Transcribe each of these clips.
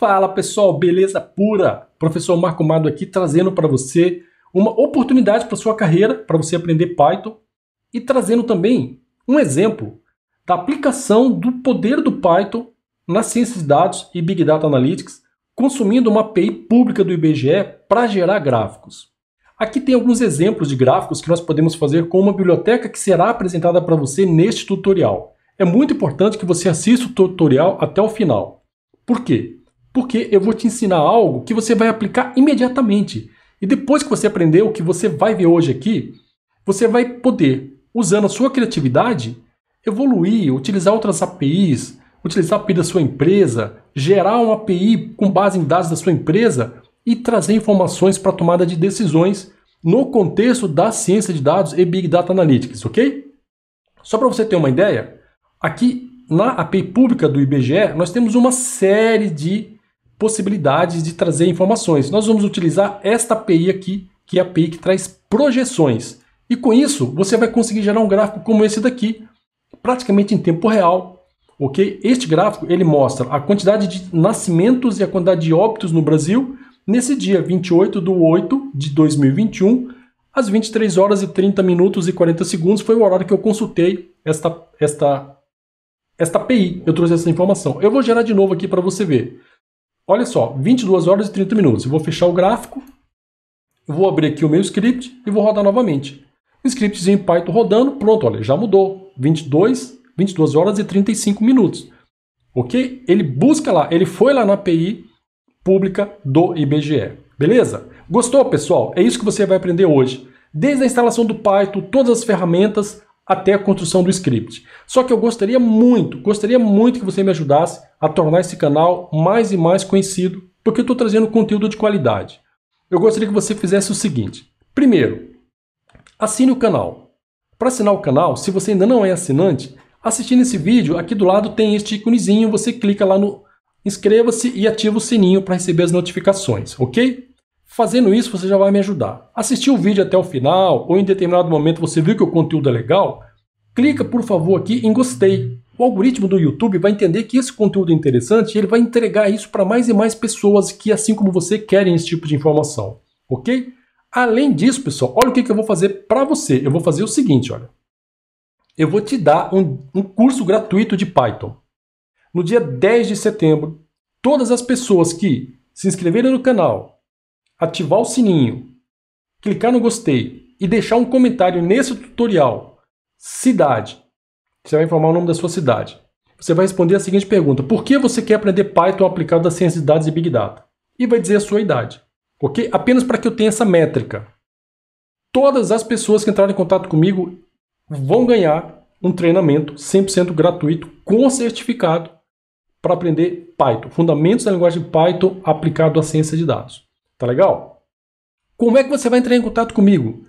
Fala pessoal, beleza pura? Professor Marco Mado aqui trazendo para você uma oportunidade para sua carreira, para você aprender Python e trazendo também um exemplo da aplicação do poder do Python nas ciências de dados e Big Data Analytics, consumindo uma API pública do IBGE para gerar gráficos. Aqui tem alguns exemplos de gráficos que nós podemos fazer com uma biblioteca que será apresentada para você neste tutorial. É muito importante que você assista o tutorial até o final. Por quê? Porque eu vou te ensinar algo que você vai aplicar imediatamente. E depois que você aprender o que você vai ver hoje aqui, você vai poder, usando a sua criatividade, evoluir, utilizar outras APIs, utilizar a API da sua empresa, gerar uma API com base em dados da sua empresa e trazer informações para tomada de decisões no contexto da ciência de dados e Big Data Analytics, ok? Só para você ter uma ideia, aqui na API pública do IBGE nós temos uma série de possibilidades de trazer informações. Nós vamos utilizar esta API aqui, que é a API que traz projeções. E com isso, você vai conseguir gerar um gráfico como esse daqui, praticamente em tempo real. Ok? Este gráfico ele mostra a quantidade de nascimentos e a quantidade de óbitos no Brasil nesse dia 28 de 8 de 2021, às 23 horas e 30 minutos e 40 segundos, foi o horário que eu consultei esta, esta, esta API. Eu trouxe essa informação. Eu vou gerar de novo aqui para você ver. Olha só, 22 horas e 30 minutos. Eu vou fechar o gráfico, vou abrir aqui o meu script e vou rodar novamente. O scriptzinho Python rodando, pronto, olha, já mudou. 22, 22 horas e 35 minutos. Ok? Ele busca lá, ele foi lá na API pública do IBGE. Beleza? Gostou, pessoal? É isso que você vai aprender hoje. Desde a instalação do Python, todas as ferramentas, até a construção do script. Só que eu gostaria muito, gostaria muito que você me ajudasse a tornar esse canal mais e mais conhecido, porque eu estou trazendo conteúdo de qualidade. Eu gostaria que você fizesse o seguinte: primeiro, assine o canal. Para assinar o canal, se você ainda não é assinante, assistindo esse vídeo, aqui do lado tem este íconezinho, você clica lá no inscreva-se e ativa o sininho para receber as notificações, ok? Fazendo isso, você já vai me ajudar. Assistiu o vídeo até o final, ou em determinado momento você viu que o conteúdo é legal, clica por favor aqui em gostei. O algoritmo do YouTube vai entender que esse conteúdo é interessante e ele vai entregar isso para mais e mais pessoas que, assim como você, querem esse tipo de informação, ok? Além disso, pessoal, olha o que, que eu vou fazer para você. Eu vou fazer o seguinte, olha. Eu vou te dar um, um curso gratuito de Python. No dia 10 de setembro, todas as pessoas que se inscreverem no canal, ativar o sininho, clicar no gostei e deixar um comentário nesse tutorial. Cidade. Você vai informar o nome da sua cidade. Você vai responder a seguinte pergunta: Por que você quer aprender Python aplicado à ciência de dados e Big Data? E vai dizer a sua idade. Ok? Apenas para que eu tenha essa métrica. Todas as pessoas que entrarem em contato comigo vão ganhar um treinamento 100% gratuito com certificado para aprender Python, fundamentos da linguagem Python aplicado à ciência de dados. Tá legal? Como é que você vai entrar em contato comigo?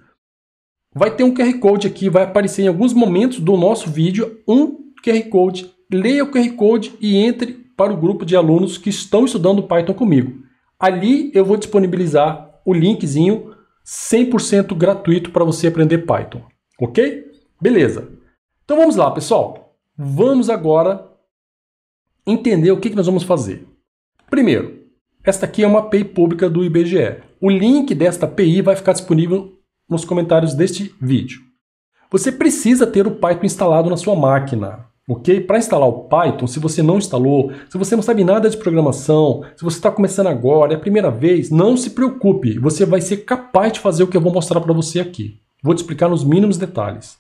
Vai ter um QR Code aqui, vai aparecer em alguns momentos do nosso vídeo um QR Code. Leia o QR Code e entre para o grupo de alunos que estão estudando Python comigo. Ali eu vou disponibilizar o linkzinho 100% gratuito para você aprender Python. Ok? Beleza. Então vamos lá, pessoal. Vamos agora entender o que nós vamos fazer. Primeiro, esta aqui é uma API pública do IBGE. O link desta API vai ficar disponível nos comentários deste vídeo. Você precisa ter o Python instalado na sua máquina, ok? Para instalar o Python, se você não instalou, se você não sabe nada de programação, se você está começando agora, é a primeira vez, não se preocupe, você vai ser capaz de fazer o que eu vou mostrar para você aqui. Vou te explicar nos mínimos detalhes.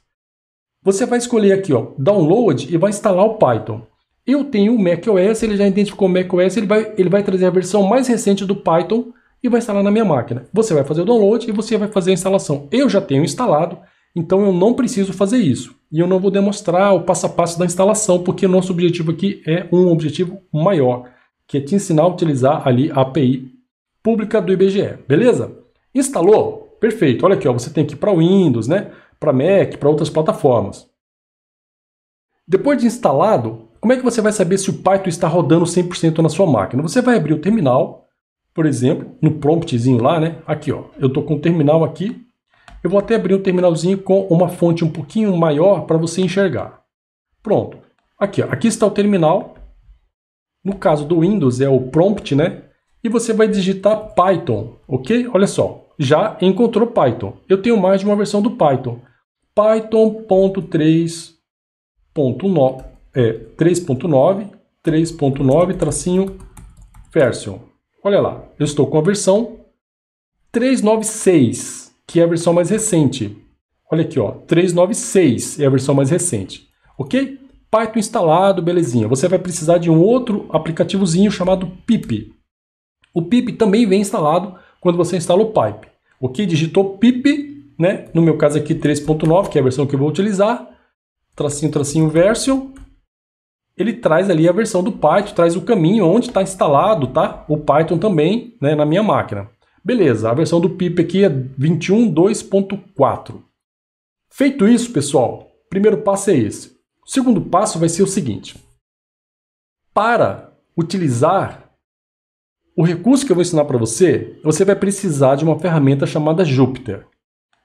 Você vai escolher aqui, ó, Download e vai instalar o Python eu tenho o macOS, ele já identificou o macOS, ele vai, ele vai trazer a versão mais recente do Python e vai instalar na minha máquina. Você vai fazer o download e você vai fazer a instalação. Eu já tenho instalado, então eu não preciso fazer isso. E eu não vou demonstrar o passo a passo da instalação, porque o nosso objetivo aqui é um objetivo maior, que é te ensinar a utilizar ali a API pública do IBGE, beleza? Instalou? Perfeito. Olha aqui, ó, você tem aqui para Windows, né? Para Mac, para outras plataformas. Depois de instalado, como é que você vai saber se o Python está rodando 100% na sua máquina? Você vai abrir o terminal, por exemplo, no promptzinho lá, né? Aqui, ó, eu estou com o terminal aqui. Eu vou até abrir um terminalzinho com uma fonte um pouquinho maior para você enxergar. Pronto. Aqui, ó, aqui está o terminal. No caso do Windows é o prompt, né? E você vai digitar Python, ok? Olha só, já encontrou Python. Eu tenho mais de uma versão do Python. Python.3.9 é 3.9, 3.9 tracinho version. Olha lá, eu estou com a versão 396, que é a versão mais recente. Olha aqui, ó, 396 é a versão mais recente, ok? Python instalado, belezinha. Você vai precisar de um outro aplicativozinho chamado pip. O pip também vem instalado quando você instala o pipe. Ok? Digitou pip, né? No meu caso aqui 3.9, que é a versão que eu vou utilizar. Tracinho, tracinho, version ele traz ali a versão do Python, traz o caminho onde está instalado, tá? O Python também, né, na minha máquina. Beleza, a versão do pip aqui é 21.2.4. Feito isso, pessoal, primeiro passo é esse. O segundo passo vai ser o seguinte. Para utilizar o recurso que eu vou ensinar para você, você vai precisar de uma ferramenta chamada Júpiter.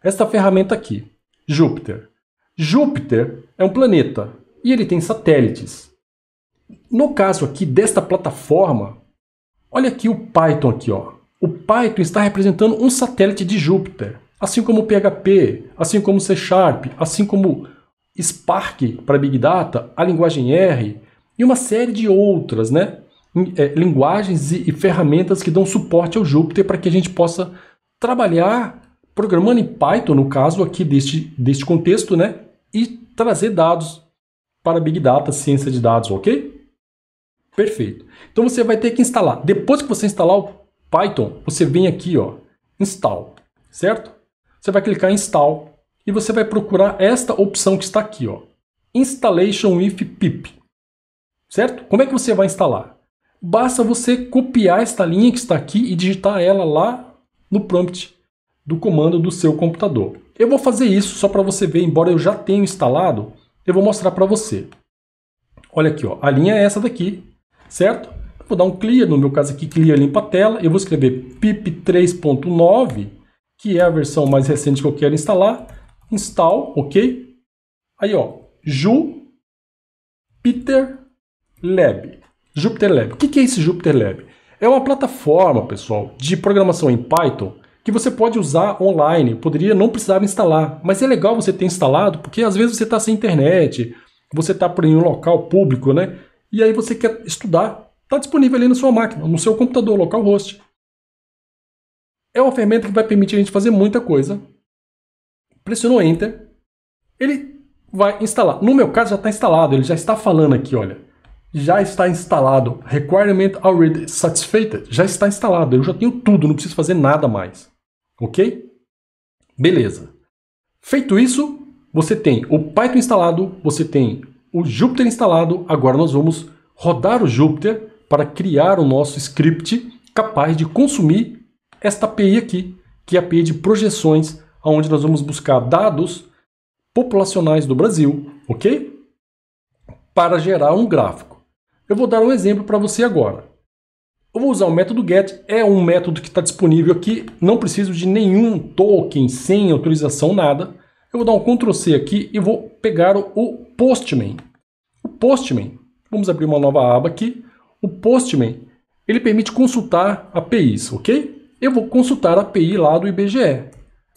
Esta ferramenta aqui, Jupyter. Júpiter é um planeta e ele tem satélites. No caso aqui desta plataforma, olha aqui o Python aqui, ó. O Python está representando um satélite de Júpiter, assim como o PHP, assim como o C Sharp, assim como Spark para Big Data, a linguagem R e uma série de outras, né? É, linguagens e, ferramentas que dão suporte ao Júpiter para que a gente possa trabalhar programando em Python, no caso aqui deste, deste contexto, né? E trazer dados para Big Data, ciência de dados, ok? Perfeito. Então você vai ter que instalar. Depois que você instalar o Python, você vem aqui, ó, install, certo? Você vai clicar em install e você vai procurar esta opção que está aqui, ó, installation with pip. Certo? Como é que você vai instalar? Basta você copiar esta linha que está aqui e digitar ela lá no prompt do comando do seu computador. Eu vou fazer isso só para você ver, embora eu já tenha instalado, eu vou mostrar para você. Olha aqui, ó, a linha é essa daqui, certo? Vou dar um clear, no meu caso aqui, clear limpa tela. Eu vou escrever pip 3.9, que é a versão mais recente que eu quero instalar. Install, ok? Aí, ó, Jupyter Lab. Jupyter Lab. O que é esse Jupyter Lab? É uma plataforma, pessoal, de programação em Python que você pode usar online. poderia não precisar instalar, mas é legal você ter instalado, porque às vezes você está sem internet, você está em um local público, né? e aí você quer estudar, está disponível ali na sua máquina, no seu computador, localhost. É uma ferramenta que vai permitir a gente fazer muita coisa. Pressionou Enter, ele vai instalar. No meu caso já está instalado, ele já está falando aqui, olha. Já está instalado. Requirement already satisfied. Já está instalado. Eu já tenho tudo, não preciso fazer nada mais. Ok? Beleza. Feito isso, você tem o Python instalado, você tem o Jupyter instalado, agora nós vamos rodar o Jupyter para criar o nosso script capaz de consumir esta API aqui, que é a API de projeções, onde nós vamos buscar dados populacionais do Brasil, ok? Para gerar um gráfico. Eu vou dar um exemplo para você agora. Eu vou usar o método get, é um método que está disponível aqui, não preciso de nenhum token, sem autorização, nada. Eu vou dar um Ctrl C aqui e vou pegar o Postman. Postman, vamos abrir uma nova aba aqui, o Postman, ele permite consultar APIs, ok? Eu vou consultar a API lá do IBGE.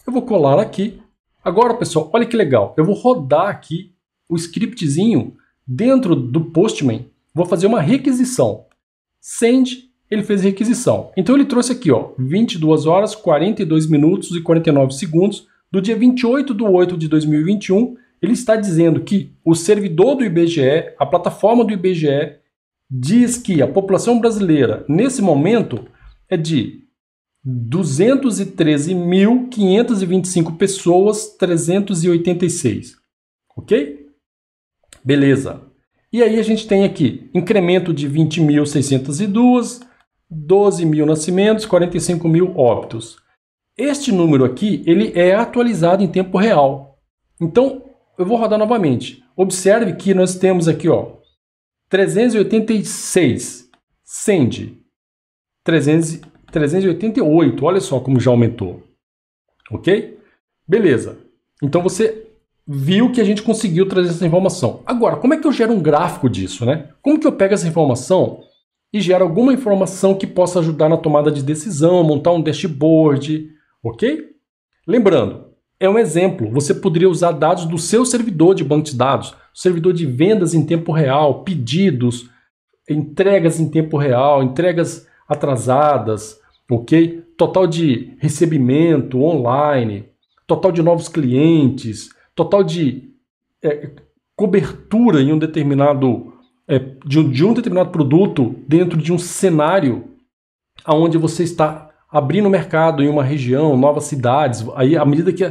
Eu vou colar aqui. Agora, pessoal, olha que legal. Eu vou rodar aqui o scriptzinho dentro do Postman. Vou fazer uma requisição. Send, ele fez requisição. Então ele trouxe aqui, ó, 22 horas, 42 minutos e 49 segundos do dia 28 de 8 de 2021 ele está dizendo que o servidor do IBGE, a plataforma do IBGE, diz que a população brasileira, nesse momento, é de 213.525 pessoas 386. Ok? Beleza. E aí a gente tem aqui incremento de 20.602, 12 mil nascimentos, 45 mil óbitos. Este número aqui ele é atualizado em tempo real. Então eu vou rodar novamente. Observe que nós temos aqui, ó, 386, send, 300, 388, olha só como já aumentou, ok? Beleza, então você viu que a gente conseguiu trazer essa informação. Agora, como é que eu gero um gráfico disso, né? Como que eu pego essa informação e gero alguma informação que possa ajudar na tomada de decisão, montar um dashboard, ok? Lembrando, é um exemplo. Você poderia usar dados do seu servidor de banco de dados, servidor de vendas em tempo real, pedidos, entregas em tempo real, entregas atrasadas, ok? Total de recebimento online, total de novos clientes, total de é, cobertura em um determinado é, de, um, de um determinado produto dentro de um cenário aonde você está abrir no mercado em uma região, novas cidades. Aí, à medida que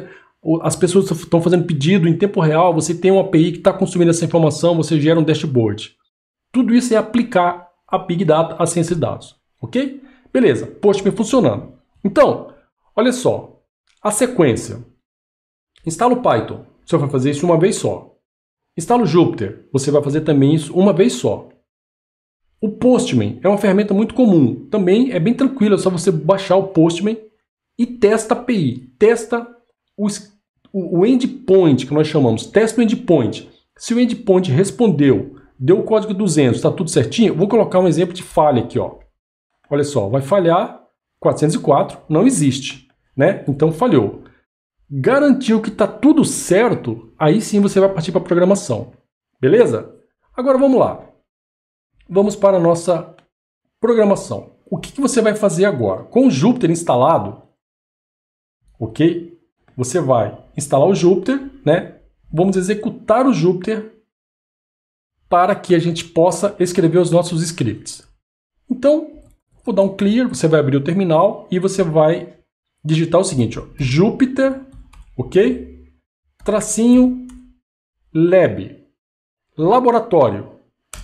as pessoas estão fazendo pedido em tempo real, você tem uma API que está consumindo essa informação, você gera um dashboard. Tudo isso é aplicar a Big Data à ciência de dados, ok? Beleza, Postman funcionando. Então, olha só, a sequência. Instala o Python, você vai fazer isso uma vez só. Instala o Jupyter, você vai fazer também isso uma vez só. O Postman é uma ferramenta muito comum. Também é bem tranquila, é só você baixar o Postman e testa a API. Testa o, o endpoint, que nós chamamos. Testa o endpoint. Se o endpoint respondeu, deu o código 200, está tudo certinho, vou colocar um exemplo de falha aqui. Ó. Olha só, vai falhar 404, não existe. Né? Então falhou. Garantiu que está tudo certo, aí sim você vai partir para a programação. Beleza? Agora vamos lá vamos para a nossa programação. O que, que você vai fazer agora? Com o Jupyter instalado, ok? Você vai instalar o Jupyter, né? Vamos executar o Jupyter para que a gente possa escrever os nossos scripts. Então, vou dar um clear, você vai abrir o terminal e você vai digitar o seguinte, ó, Jupyter, ok? Tracinho lab, laboratório,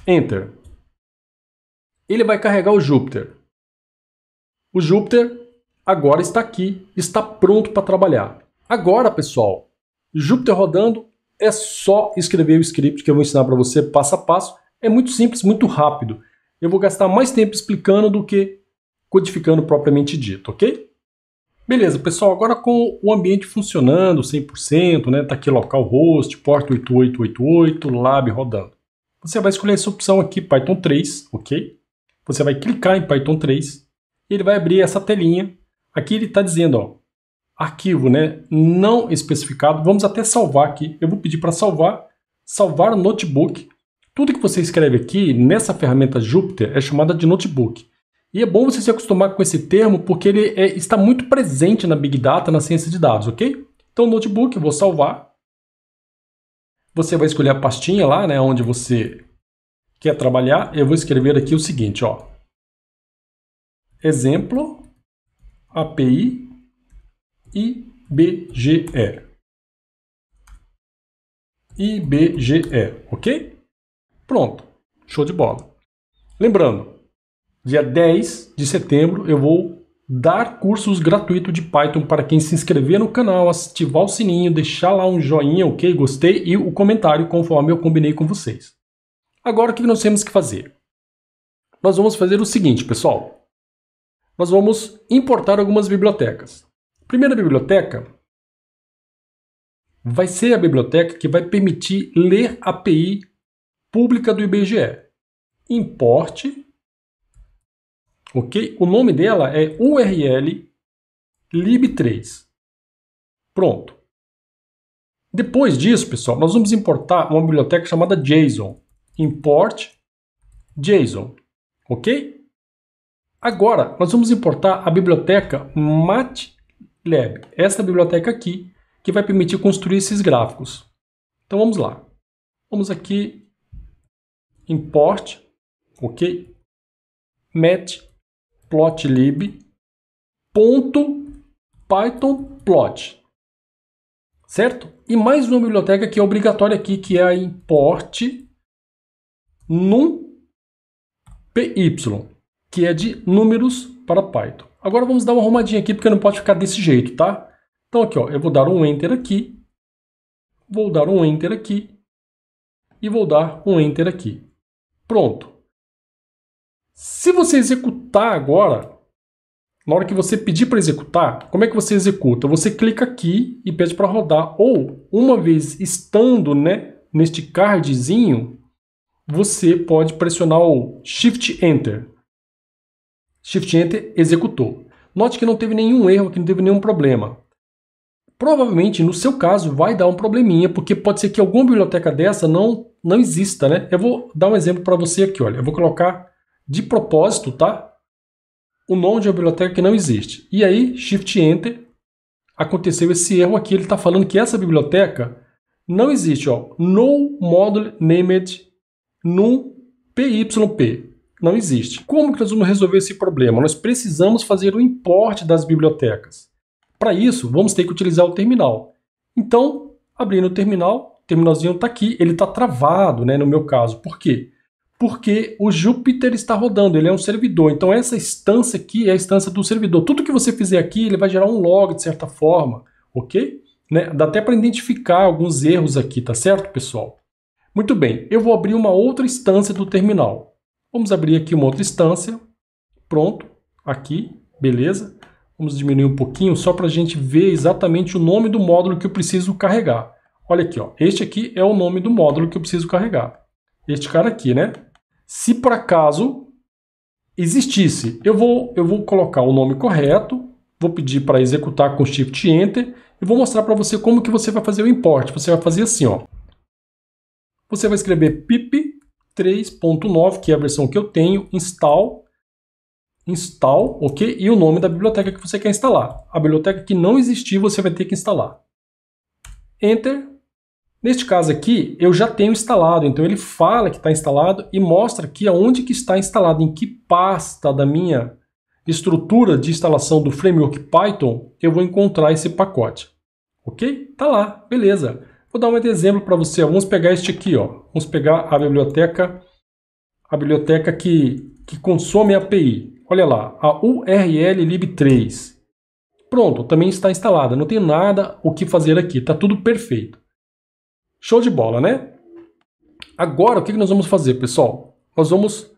enter ele vai carregar o Júpiter. O Júpiter agora está aqui, está pronto para trabalhar. Agora, pessoal, Júpiter rodando é só escrever o script que eu vou ensinar para você passo a passo. É muito simples, muito rápido. Eu vou gastar mais tempo explicando do que codificando propriamente dito, ok? Beleza, pessoal, agora com o ambiente funcionando 100%, né? Tá aqui localhost, porta 8888, lab rodando. Você vai escolher essa opção aqui, Python 3, ok? Você vai clicar em Python 3 e ele vai abrir essa telinha. Aqui ele está dizendo, ó, arquivo né, não especificado. Vamos até salvar aqui. Eu vou pedir para salvar, salvar notebook. Tudo que você escreve aqui nessa ferramenta Jupyter é chamada de notebook. E é bom você se acostumar com esse termo porque ele é, está muito presente na Big Data, na ciência de dados, ok? Então, notebook, vou salvar. Você vai escolher a pastinha lá, né, onde você quer trabalhar, eu vou escrever aqui o seguinte, ó. Exemplo API IBGE. IBGE, ok? Pronto, show de bola. Lembrando, dia 10 de setembro eu vou dar cursos gratuitos de Python para quem se inscrever no canal, ativar o sininho, deixar lá um joinha, ok? Gostei e o comentário conforme eu combinei com vocês. Agora o que nós temos que fazer? Nós vamos fazer o seguinte, pessoal. Nós vamos importar algumas bibliotecas. A primeira biblioteca vai ser a biblioteca que vai permitir ler a API pública do IBGE. Importe, ok? O nome dela é URL lib3. Pronto. Depois disso, pessoal, nós vamos importar uma biblioteca chamada JSON import JSON, ok? Agora, nós vamos importar a biblioteca MATLAB, essa biblioteca aqui, que vai permitir construir esses gráficos. Então vamos lá. Vamos aqui, import, ok? matplotlib.pythonplot, certo? E mais uma biblioteca que é obrigatória aqui, que é a import num PY, que é de números para Python. Agora vamos dar uma arrumadinha aqui, porque não pode ficar desse jeito, tá? Então aqui, ó, eu vou dar um Enter aqui, vou dar um Enter aqui, e vou dar um Enter aqui. Pronto. Se você executar agora, na hora que você pedir para executar, como é que você executa? Você clica aqui e pede para rodar, ou uma vez estando né, neste cardzinho, você pode pressionar o Shift Enter. Shift Enter executou. Note que não teve nenhum erro, que não teve nenhum problema. Provavelmente, no seu caso, vai dar um probleminha, porque pode ser que alguma biblioteca dessa não, não exista, né? Eu vou dar um exemplo para você aqui, olha. Eu vou colocar de propósito, tá? O nome de uma biblioteca que não existe. E aí, Shift Enter, aconteceu esse erro aqui. Ele está falando que essa biblioteca não existe, ó. No Module Named num PYP. Não existe. Como que nós vamos resolver esse problema? Nós precisamos fazer o importe das bibliotecas. Para isso, vamos ter que utilizar o terminal. Então, abrindo o terminal, o terminalzinho está aqui, ele está travado, né, no meu caso. Por quê? Porque o Jupyter está rodando, ele é um servidor. Então, essa instância aqui é a instância do servidor. Tudo que você fizer aqui, ele vai gerar um log de certa forma, ok? Né? Dá até para identificar alguns erros aqui, tá certo, pessoal? Muito bem, eu vou abrir uma outra instância do terminal. Vamos abrir aqui uma outra instância. Pronto, aqui, beleza. Vamos diminuir um pouquinho só para a gente ver exatamente o nome do módulo que eu preciso carregar. Olha aqui, ó. este aqui é o nome do módulo que eu preciso carregar. Este cara aqui, né? Se por acaso existisse, eu vou, eu vou colocar o nome correto, vou pedir para executar com Shift Enter e vou mostrar para você como que você vai fazer o import. Você vai fazer assim, ó. Você vai escrever pip 3.9, que é a versão que eu tenho, install, install, ok? E o nome da biblioteca que você quer instalar. A biblioteca que não existir, você vai ter que instalar. Enter. Neste caso aqui, eu já tenho instalado, então ele fala que está instalado e mostra aqui aonde que está instalado, em que pasta da minha estrutura de instalação do framework Python eu vou encontrar esse pacote. Ok? Tá lá, beleza. Vou dar um exemplo para você. Vamos pegar este aqui. Ó. Vamos pegar a biblioteca, a biblioteca que, que consome a API. Olha lá, a URL lib3. Pronto, também está instalada. Não tem nada o que fazer aqui. Está tudo perfeito. Show de bola, né? Agora, o que nós vamos fazer, pessoal? Nós vamos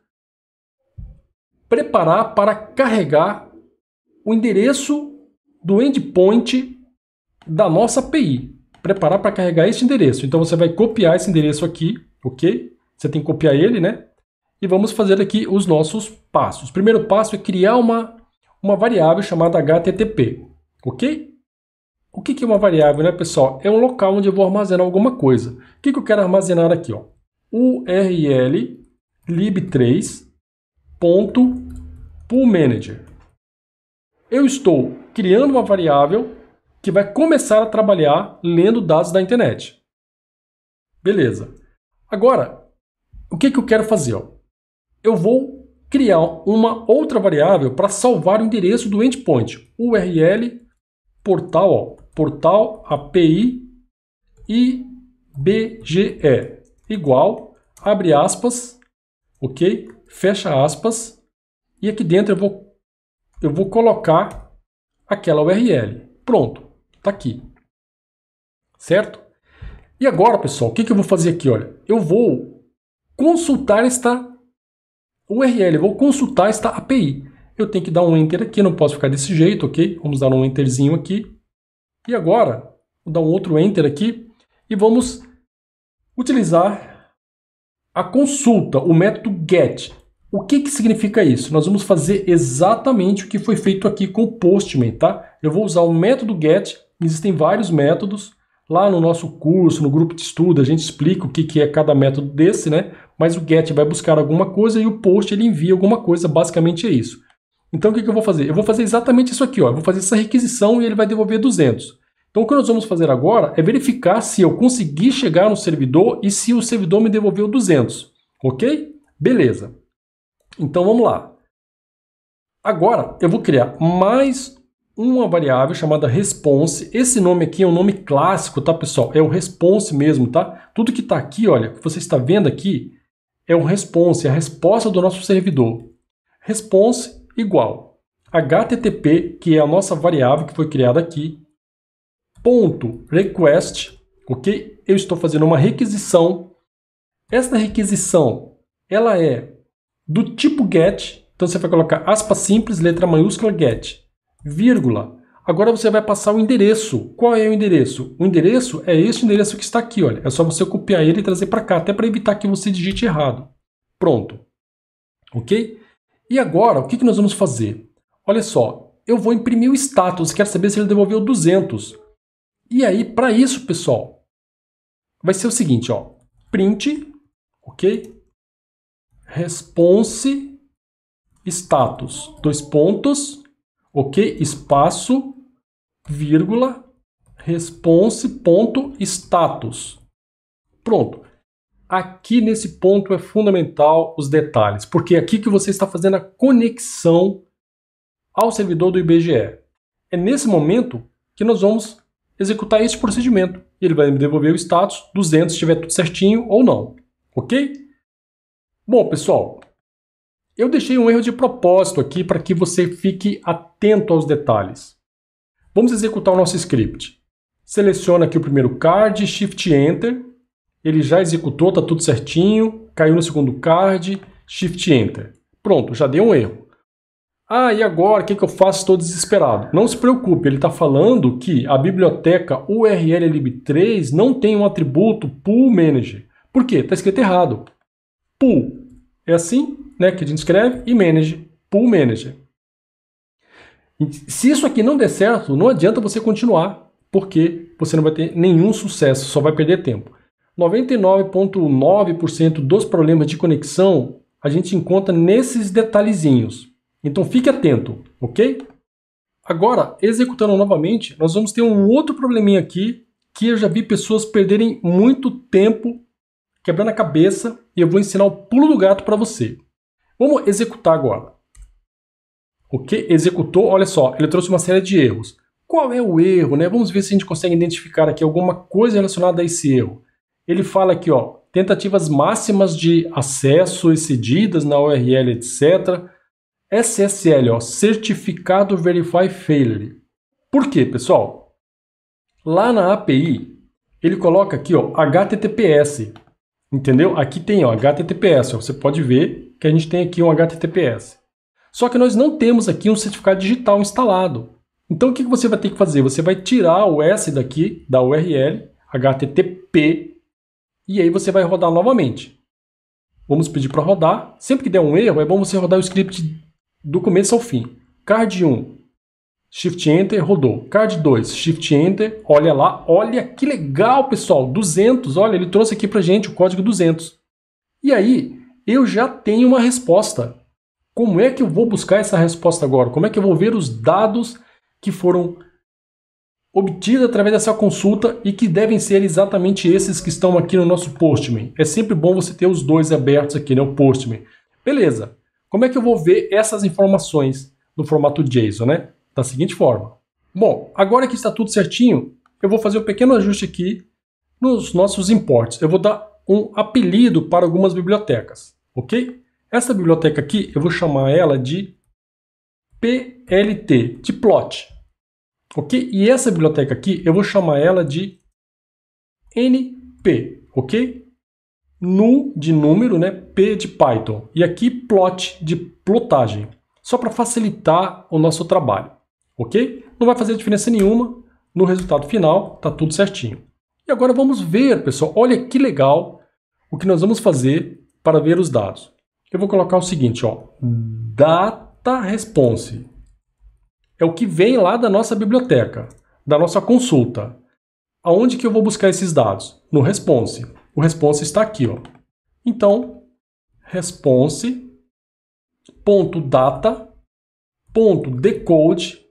preparar para carregar o endereço do endpoint da nossa API preparar para carregar este endereço. Então você vai copiar esse endereço aqui, ok? Você tem que copiar ele, né? E vamos fazer aqui os nossos passos. O primeiro passo é criar uma, uma variável chamada HTTP, ok? O que, é uma variável, né, pessoal? É um local onde eu vou armazenar alguma coisa. O que, que eu quero armazenar aqui? Ó? URL lib3.poolmanager. Eu estou criando uma variável que vai começar a trabalhar lendo dados da internet. Beleza. Agora, o que, que eu quero fazer? Ó? Eu vou criar uma outra variável para salvar o endereço do endpoint, URL, portal, ó, portal API e BGE igual, abre aspas, ok? Fecha aspas, e aqui dentro eu vou, eu vou colocar aquela URL. Pronto. Está aqui. Certo? E agora, pessoal, o que, que eu vou fazer aqui? Olha, eu vou consultar esta URL, vou consultar esta API. Eu tenho que dar um Enter aqui, não posso ficar desse jeito, ok? Vamos dar um Enterzinho aqui. E agora, vou dar um outro Enter aqui e vamos utilizar a consulta, o método GET. O que, que significa isso? Nós vamos fazer exatamente o que foi feito aqui com o Postman, tá? Eu vou usar o método GET Existem vários métodos. Lá no nosso curso, no grupo de estudo, a gente explica o que, que é cada método desse, né? Mas o GET vai buscar alguma coisa e o POST ele envia alguma coisa, basicamente é isso. Então o que, que eu vou fazer? Eu vou fazer exatamente isso aqui, ó. eu vou fazer essa requisição e ele vai devolver 200. Então o que nós vamos fazer agora é verificar se eu consegui chegar no servidor e se o servidor me devolveu 200, ok? Beleza. Então vamos lá. Agora eu vou criar mais uma variável chamada response. Esse nome aqui é um nome clássico, tá, pessoal? É o response mesmo, tá? Tudo que está aqui, olha, que você está vendo aqui, é o response, é a resposta do nosso servidor. Response igual http, que é a nossa variável que foi criada aqui, ponto request, ok? Eu estou fazendo uma requisição. Essa requisição, ela é do tipo get, então você vai colocar aspa simples, letra maiúscula get vírgula. Agora você vai passar o endereço. Qual é o endereço? O endereço é esse endereço que está aqui, olha. É só você copiar ele e trazer para cá, até para evitar que você digite errado. Pronto. Ok? E agora, o que, que nós vamos fazer? Olha só, eu vou imprimir o status, quero saber se ele devolveu 200. E aí, para isso, pessoal, vai ser o seguinte, ó. Print, ok? Response status, dois pontos, ok? Espaço, vírgula, response, ponto, status. Pronto. Aqui nesse ponto é fundamental os detalhes, porque é aqui que você está fazendo a conexão ao servidor do IBGE. É nesse momento que nós vamos executar esse procedimento. E ele vai me devolver o status 200 se estiver tudo certinho ou não. Ok? Bom, pessoal, eu deixei um erro de propósito aqui para que você fique atento aos detalhes. Vamos executar o nosso script. Seleciona aqui o primeiro card, Shift Enter. Ele já executou, está tudo certinho. Caiu no segundo card, Shift Enter. Pronto, já deu um erro. Ah, e agora o que, que eu faço? Estou desesperado. Não se preocupe, ele está falando que a biblioteca urllib3 não tem um atributo pool manager. Por quê? Está escrito errado. Pool. É assim? né, que a gente escreve, e manage, pool manager. Se isso aqui não der certo, não adianta você continuar, porque você não vai ter nenhum sucesso, só vai perder tempo. 99,9% dos problemas de conexão a gente encontra nesses detalhezinhos. Então fique atento, ok? Agora, executando novamente, nós vamos ter um outro probleminha aqui que eu já vi pessoas perderem muito tempo quebrando a cabeça e eu vou ensinar o pulo do gato para você. Vamos executar agora. O que executou, olha só, ele trouxe uma série de erros. Qual é o erro, né? Vamos ver se a gente consegue identificar aqui alguma coisa relacionada a esse erro. Ele fala aqui, ó, tentativas máximas de acesso excedidas na URL, etc. SSL, ó, Certificado Verify Failure. Por quê, pessoal? Lá na API, ele coloca aqui, ó, HTTPS. Entendeu? Aqui tem, ó, HTTPS, ó, você pode ver que a gente tem aqui um HTTPS. Só que nós não temos aqui um certificado digital instalado. Então o que você vai ter que fazer? Você vai tirar o S daqui da URL, HTTP, e aí você vai rodar novamente. Vamos pedir para rodar. Sempre que der um erro, é bom você rodar o script do começo ao fim. Card 1, Shift Enter, rodou. Card 2, Shift Enter, olha lá. Olha que legal, pessoal, 200. Olha, ele trouxe aqui para gente o código 200. E aí, eu já tenho uma resposta. Como é que eu vou buscar essa resposta agora? Como é que eu vou ver os dados que foram obtidos através dessa consulta e que devem ser exatamente esses que estão aqui no nosso Postman? É sempre bom você ter os dois abertos aqui, né? O Postman. Beleza. Como é que eu vou ver essas informações no formato JSON, né? Da seguinte forma. Bom, agora que está tudo certinho, eu vou fazer um pequeno ajuste aqui nos nossos importes. Eu vou dar um apelido para algumas bibliotecas ok? Essa biblioteca aqui, eu vou chamar ela de PLT, de plot, ok? E essa biblioteca aqui, eu vou chamar ela de NP, ok? Nu de número, né? P de Python. E aqui plot de plotagem, só para facilitar o nosso trabalho, ok? Não vai fazer diferença nenhuma, no resultado final está tudo certinho. E agora vamos ver, pessoal, olha que legal o que nós vamos fazer para ver os dados. Eu vou colocar o seguinte, ó, data response. É o que vem lá da nossa biblioteca, da nossa consulta. Aonde que eu vou buscar esses dados? No response. O response está aqui, ó. Então, response.data.decode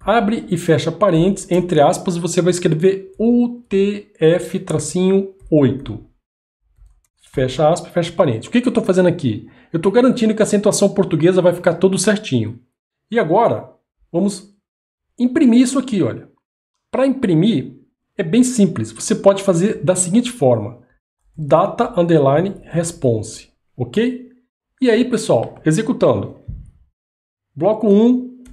abre e fecha parênteses, entre aspas, você vai escrever UTF-8. Fecha aspas, fecha parênteses. O que, que eu estou fazendo aqui? Eu estou garantindo que a acentuação portuguesa vai ficar todo certinho. E agora, vamos imprimir isso aqui, olha. Para imprimir, é bem simples. Você pode fazer da seguinte forma. Data underline response, ok? E aí, pessoal, executando. Bloco 1,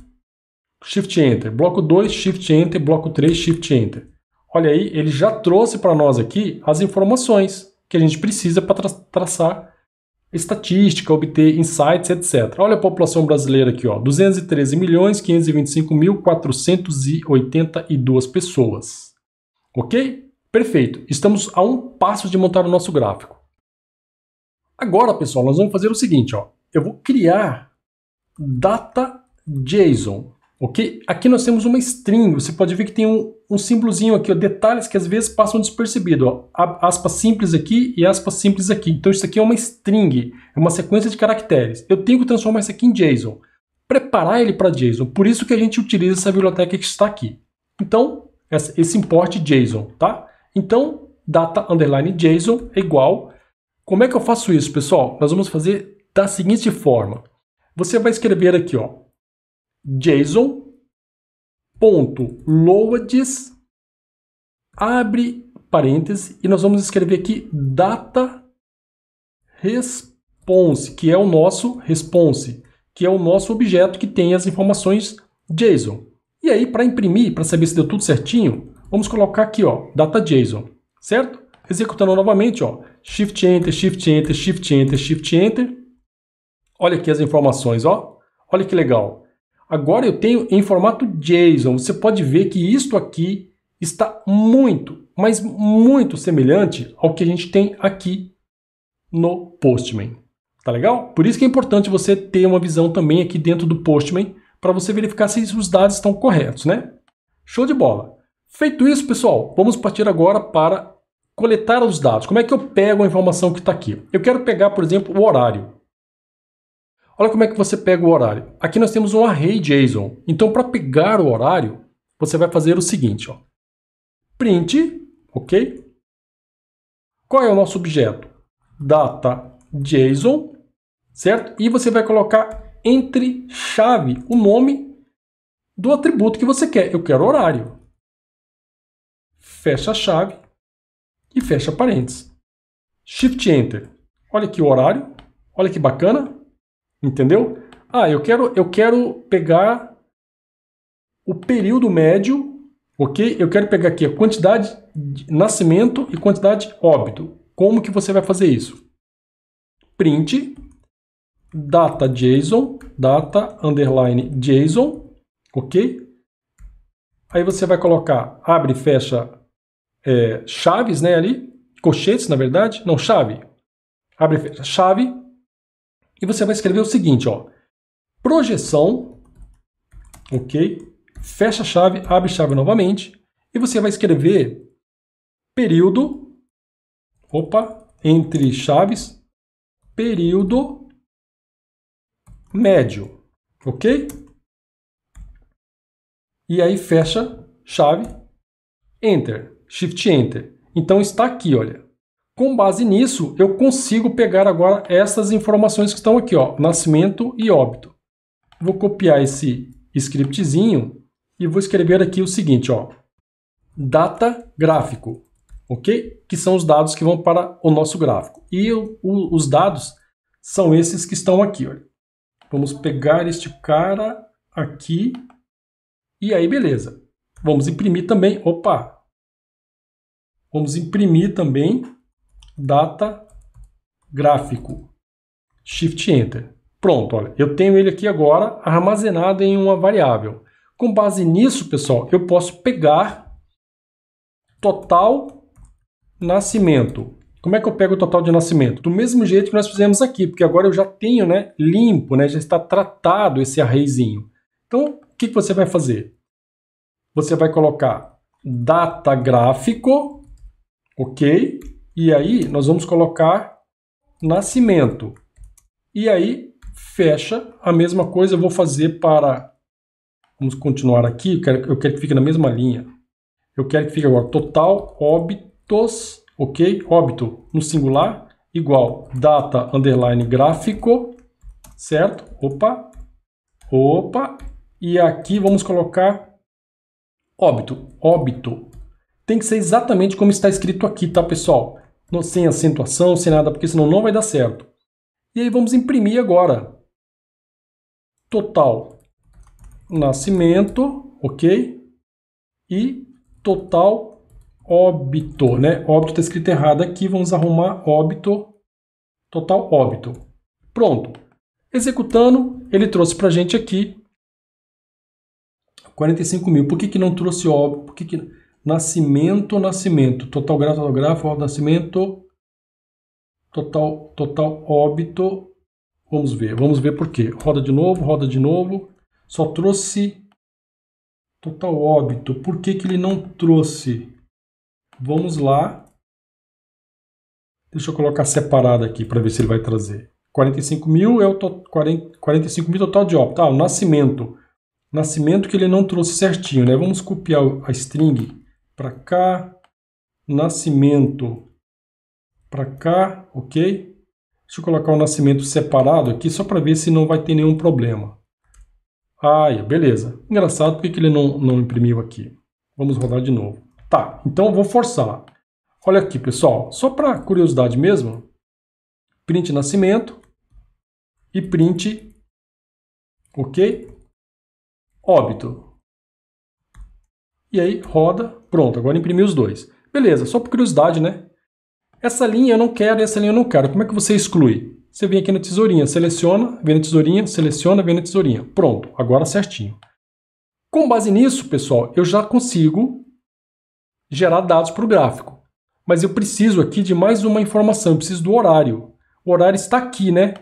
Shift Enter. Bloco 2, Shift Enter. Bloco 3, Shift Enter. Olha aí, ele já trouxe para nós aqui as informações que a gente precisa para tra traçar estatística, obter insights, etc. Olha a população brasileira aqui, ó, 213 milhões 525 mil pessoas. OK? Perfeito. Estamos a um passo de montar o nosso gráfico. Agora, pessoal, nós vamos fazer o seguinte, ó. Eu vou criar data JSON. Ok? Aqui nós temos uma string. Você pode ver que tem um, um símbolozinho aqui, ó, detalhes que às vezes passam despercebido. Ó, aspa simples aqui e aspa simples aqui. Então isso aqui é uma string, é uma sequência de caracteres. Eu tenho que transformar isso aqui em JSON. Preparar ele para JSON. Por isso que a gente utiliza essa biblioteca que está aqui. Então, essa, esse import JSON, tá? Então, data underline JSON é igual. Como é que eu faço isso, pessoal? Nós vamos fazer da seguinte forma. Você vai escrever aqui, ó, json.loads, abre parênteses, e nós vamos escrever aqui data response, que é o nosso response, que é o nosso objeto que tem as informações JSON. E aí, para imprimir, para saber se deu tudo certinho, vamos colocar aqui, ó, data JSON, certo? Executando novamente, ó, Shift Enter, Shift Enter, Shift Enter, Shift Enter. Olha aqui as informações, ó. Olha que legal. Agora eu tenho em formato JSON. Você pode ver que isto aqui está muito, mas muito semelhante ao que a gente tem aqui no Postman. Tá legal? Por isso que é importante você ter uma visão também aqui dentro do Postman para você verificar se os dados estão corretos, né? Show de bola. Feito isso, pessoal, vamos partir agora para coletar os dados. Como é que eu pego a informação que está aqui? Eu quero pegar, por exemplo, o horário. Olha como é que você pega o horário. Aqui nós temos um array JSON. Então, para pegar o horário, você vai fazer o seguinte: ó. print, ok? Qual é o nosso objeto? Data JSON, certo? E você vai colocar entre chave o nome do atributo que você quer. Eu quero horário. Fecha a chave e fecha parênteses. Shift Enter. Olha que horário. Olha que bacana. Entendeu? Ah, eu quero, eu quero pegar o período médio, ok? Eu quero pegar aqui a quantidade de nascimento e quantidade óbito. Como que você vai fazer isso? Print, data JSON, data underline JSON, ok? Aí você vai colocar, abre e fecha é, chaves, né, ali, colchetes, na verdade, não, chave. Abre e fecha chave, e você vai escrever o seguinte, ó, projeção, ok? Fecha a chave, abre a chave novamente e você vai escrever período, opa, entre chaves, período médio, ok? E aí fecha chave, enter, shift enter. Então está aqui, olha, com base nisso, eu consigo pegar agora essas informações que estão aqui, ó, nascimento e óbito. Vou copiar esse scriptzinho e vou escrever aqui o seguinte, ó, data gráfico, ok? Que são os dados que vão para o nosso gráfico. E o, o, os dados são esses que estão aqui, olha. Vamos pegar este cara aqui e aí beleza. Vamos imprimir também, opa, vamos imprimir também data gráfico. Shift Enter. Pronto, olha, eu tenho ele aqui agora armazenado em uma variável. Com base nisso, pessoal, eu posso pegar total nascimento. Como é que eu pego o total de nascimento? Do mesmo jeito que nós fizemos aqui, porque agora eu já tenho né, limpo, né, já está tratado esse arrayzinho. Então, o que, que você vai fazer? Você vai colocar data gráfico, ok? E aí nós vamos colocar nascimento. E aí fecha. A mesma coisa eu vou fazer para. Vamos continuar aqui. Eu quero, eu quero que fique na mesma linha. Eu quero que fique agora total óbitos, ok? Óbito no singular igual data underline gráfico, certo? Opa, opa. E aqui vamos colocar óbito, óbito. Tem que ser exatamente como está escrito aqui, tá, pessoal? sem acentuação, sem nada, porque senão não vai dar certo. E aí vamos imprimir agora. Total nascimento, ok? E total óbito, né? Óbito está escrito errado aqui, vamos arrumar óbito, total óbito. Pronto. Executando, ele trouxe para a gente aqui 45 mil. Por que, que não trouxe óbito? Por que, que Nascimento, nascimento. Total grau, total grau, nascimento. Total, total óbito. Vamos ver, vamos ver por quê. Roda de novo, roda de novo. Só trouxe total óbito. Por que, que ele não trouxe? Vamos lá. Deixa eu colocar separado aqui para ver se ele vai trazer. 45 mil é o to 40, 45 mil total de óbito. Ah, o nascimento. Nascimento que ele não trouxe certinho, né? Vamos copiar a string para cá, nascimento para cá, ok? Deixa eu colocar o nascimento separado aqui só para ver se não vai ter nenhum problema. Ah, beleza. Engraçado, porque ele não, não imprimiu aqui? Vamos rodar de novo. Tá, então eu vou forçar. Olha aqui, pessoal, só para curiosidade mesmo, print nascimento e print, ok? Óbito. E aí roda, pronto, agora imprimi os dois. Beleza, só por curiosidade, né? Essa linha eu não quero essa linha eu não quero. Como é que você exclui? Você vem aqui na tesourinha, seleciona, vem na tesourinha, seleciona, vem na tesourinha. Pronto, agora certinho. Com base nisso, pessoal, eu já consigo gerar dados para o gráfico. Mas eu preciso aqui de mais uma informação, eu preciso do horário. O horário está aqui, né?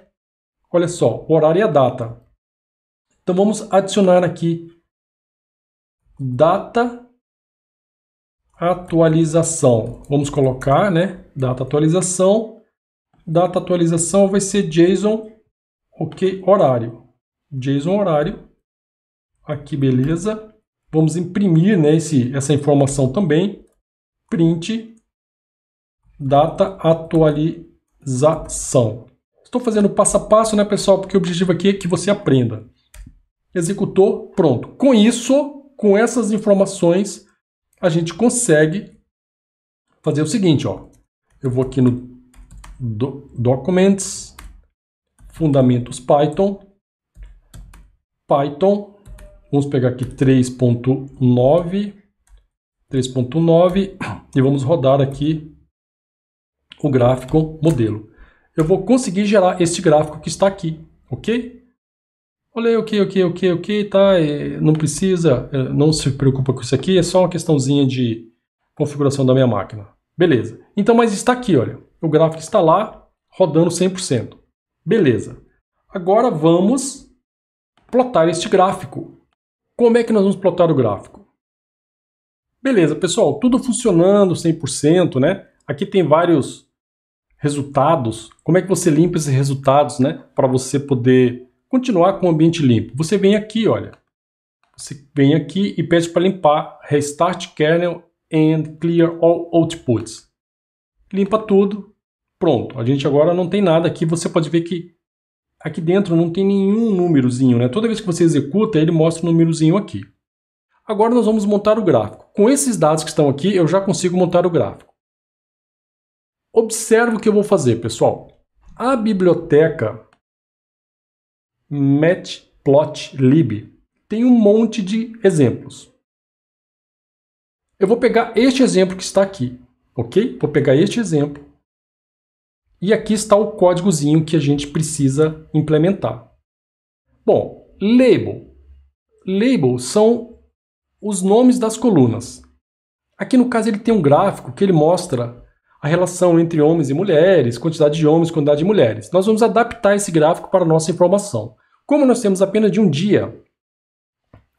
Olha só, o horário e a data. Então vamos adicionar aqui data atualização. Vamos colocar, né? Data atualização. Data atualização vai ser JSON, ok, horário. JSON horário. Aqui, beleza. Vamos imprimir né, esse, essa informação também. Print, data atualização. Estou fazendo passo a passo, né, pessoal? Porque o objetivo aqui é que você aprenda. Executou, pronto. Com isso, com essas informações, a gente consegue fazer o seguinte, ó. Eu vou aqui no do Documents, Fundamentos Python, Python, vamos pegar aqui 3.9, 3.9 e vamos rodar aqui o gráfico modelo. Eu vou conseguir gerar este gráfico que está aqui, ok? Olha, ok, ok, ok, ok, tá, é, não precisa, é, não se preocupa com isso aqui, é só uma questãozinha de configuração da minha máquina. Beleza. Então, mas está aqui, olha, o gráfico está lá, rodando 100%. Beleza. Agora vamos plotar este gráfico. Como é que nós vamos plotar o gráfico? Beleza, pessoal, tudo funcionando 100%, né? Aqui tem vários resultados. Como é que você limpa esses resultados, né? Para você poder continuar com o ambiente limpo. Você vem aqui, olha. Você vem aqui e pede para limpar Restart Kernel and Clear All Outputs. Limpa tudo. Pronto. A gente agora não tem nada aqui. Você pode ver que aqui dentro não tem nenhum númerozinho. Né? Toda vez que você executa, ele mostra um númerozinho aqui. Agora nós vamos montar o gráfico. Com esses dados que estão aqui, eu já consigo montar o gráfico. Observe o que eu vou fazer, pessoal. A biblioteca matplotlib. Tem um monte de exemplos. Eu vou pegar este exemplo que está aqui, ok? Vou pegar este exemplo. E aqui está o códigozinho que a gente precisa implementar. Bom, label. Label são os nomes das colunas. Aqui no caso ele tem um gráfico que ele mostra a relação entre homens e mulheres, quantidade de homens, quantidade de mulheres. Nós vamos adaptar esse gráfico para a nossa informação. Como nós temos apenas de um dia,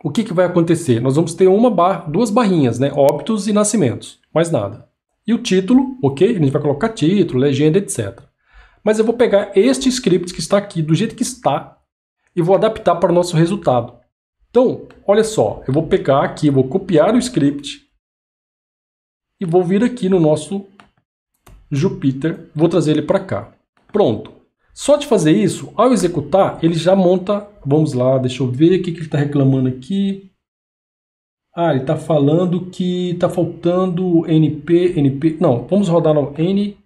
o que, que vai acontecer? Nós vamos ter uma bar duas barrinhas, né? Óbitos e nascimentos, mais nada. E o título, ok? A gente vai colocar título, legenda, etc. Mas eu vou pegar este script que está aqui, do jeito que está, e vou adaptar para o nosso resultado. Então, olha só, eu vou pegar aqui, vou copiar o script e vou vir aqui no nosso Jupyter, vou trazer ele para cá. Pronto. Só de fazer isso, ao executar, ele já monta. Vamos lá, deixa eu ver o que, que ele está reclamando aqui. Ah, ele está falando que está faltando NP, NP. Não, vamos rodar no N.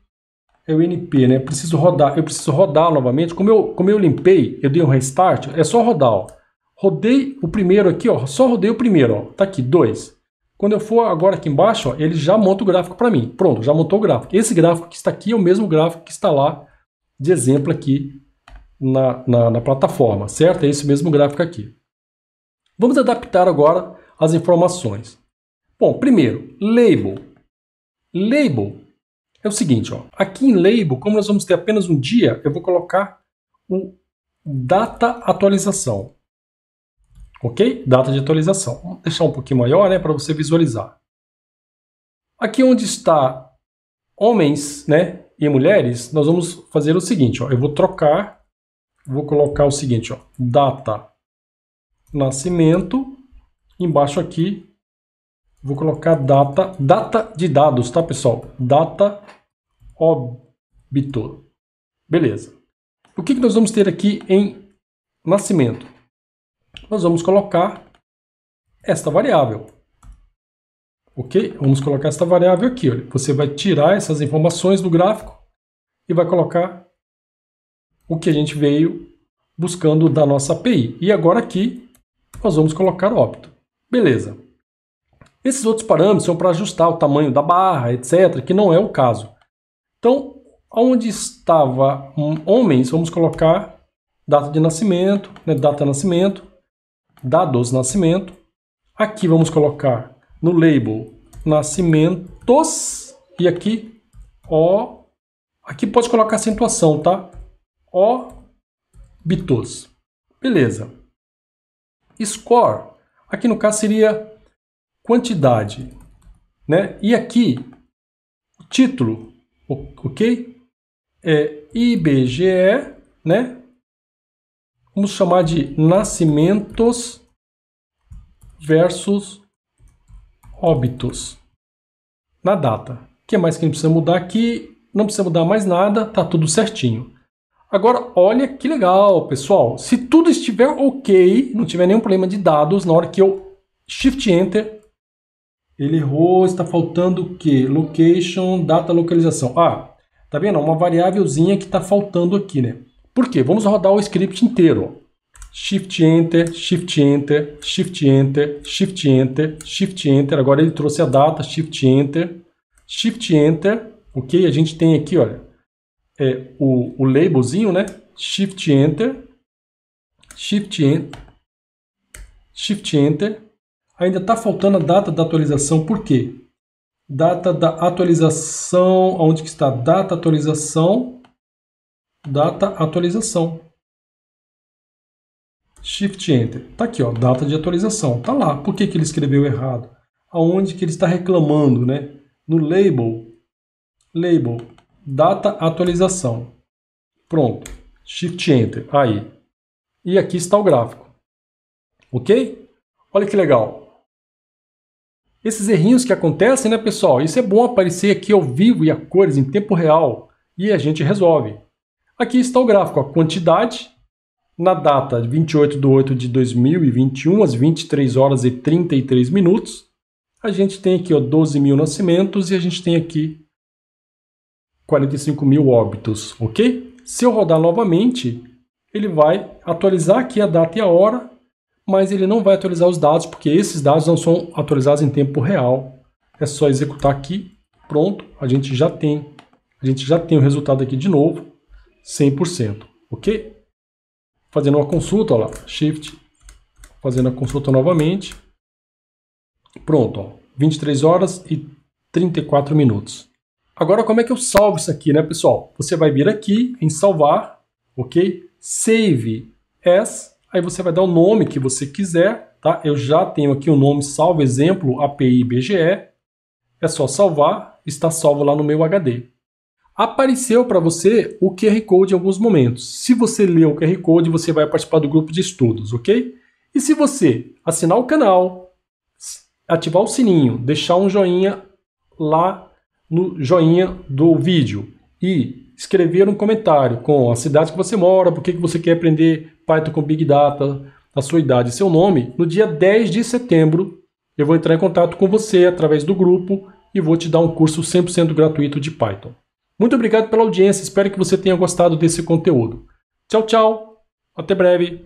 É o NP, né? Preciso rodar, eu preciso rodar novamente. Como eu, como eu limpei, eu dei um restart, é só rodar, ó. Rodei o primeiro aqui, ó. Só rodei o primeiro, ó. Tá aqui, 2. Quando eu for agora aqui embaixo, ó, ele já monta o gráfico para mim. Pronto, já montou o gráfico. Esse gráfico que está aqui é o mesmo gráfico que está lá de exemplo aqui na, na, na plataforma, certo? É esse mesmo gráfico aqui. Vamos adaptar agora as informações. Bom, primeiro, label. Label é o seguinte, ó, aqui em label, como nós vamos ter apenas um dia, eu vou colocar o data atualização. Ok? Data de atualização. Vou deixar um pouquinho maior né, para você visualizar. Aqui onde está homens, né? e mulheres, nós vamos fazer o seguinte, ó, eu vou trocar, vou colocar o seguinte, ó, data nascimento, embaixo aqui vou colocar data, data de dados, tá pessoal? Data óbito. Beleza. O que, que nós vamos ter aqui em nascimento? Nós vamos colocar esta variável, Ok? Vamos colocar esta variável aqui. Olha. Você vai tirar essas informações do gráfico e vai colocar o que a gente veio buscando da nossa API. E agora aqui nós vamos colocar óbito. Beleza. Esses outros parâmetros são para ajustar o tamanho da barra, etc., que não é o caso. Então, onde estava um homens, vamos colocar data de nascimento, né, data de nascimento, dados nascimento. Aqui vamos colocar no label nascimentos e aqui o aqui pode colocar acentuação, tá? O bitos. Beleza. Score, aqui no caso seria quantidade, né? E aqui título, OK? É IBGE, né? Vamos chamar de nascimentos versus óbitos. Na data. O que é mais que a gente precisa mudar aqui? Não precisa mudar mais nada, tá tudo certinho. Agora, olha que legal, pessoal. Se tudo estiver ok, não tiver nenhum problema de dados, na hora que eu Shift Enter, ele errou, está faltando o quê? Location, data, localização. Ah, tá vendo? Uma variávelzinha que está faltando aqui, né? Por quê? Vamos rodar o script inteiro. Shift Enter, Shift Enter, Shift Enter, Shift Enter, Shift Enter. Agora ele trouxe a data, Shift Enter, Shift Enter, ok? A gente tem aqui, olha, é, o, o labelzinho, né? Shift Enter, Shift Enter, Shift Enter. Ainda está faltando a data da atualização, por quê? Data da atualização, onde que está? Data atualização, data atualização. Shift Enter. Tá aqui, ó, data de atualização. Tá lá. Por que, que ele escreveu errado? Aonde que ele está reclamando, né? No label. Label. Data atualização. Pronto. Shift Enter. Aí. E aqui está o gráfico. Ok? Olha que legal. Esses errinhos que acontecem, né, pessoal? Isso é bom aparecer aqui ao vivo e a cores em tempo real e a gente resolve. Aqui está o gráfico, a quantidade na data 28 de 8 de 2021, às 23 horas e 33 minutos, a gente tem aqui ó, 12 mil nascimentos e a gente tem aqui 45 mil óbitos, ok? Se eu rodar novamente, ele vai atualizar aqui a data e a hora, mas ele não vai atualizar os dados, porque esses dados não são atualizados em tempo real. É só executar aqui, pronto, a gente já tem. A gente já tem o resultado aqui de novo, 100%, ok? fazendo uma consulta, lá, Shift, fazendo a consulta novamente. Pronto, ó, 23 horas e 34 minutos. Agora, como é que eu salvo isso aqui, né, pessoal? Você vai vir aqui em salvar, ok? Save as, aí você vai dar o nome que você quiser, tá? Eu já tenho aqui o nome salvo exemplo API BGE. É só salvar, está salvo lá no meu HD apareceu para você o QR Code em alguns momentos. Se você ler o QR Code, você vai participar do grupo de estudos, ok? E se você assinar o canal, ativar o sininho, deixar um joinha lá no joinha do vídeo e escrever um comentário com a cidade que você mora, por que você quer aprender Python com Big Data, a sua idade e seu nome, no dia 10 de setembro eu vou entrar em contato com você através do grupo e vou te dar um curso 100% gratuito de Python. Muito obrigado pela audiência, espero que você tenha gostado desse conteúdo. Tchau, tchau, até breve.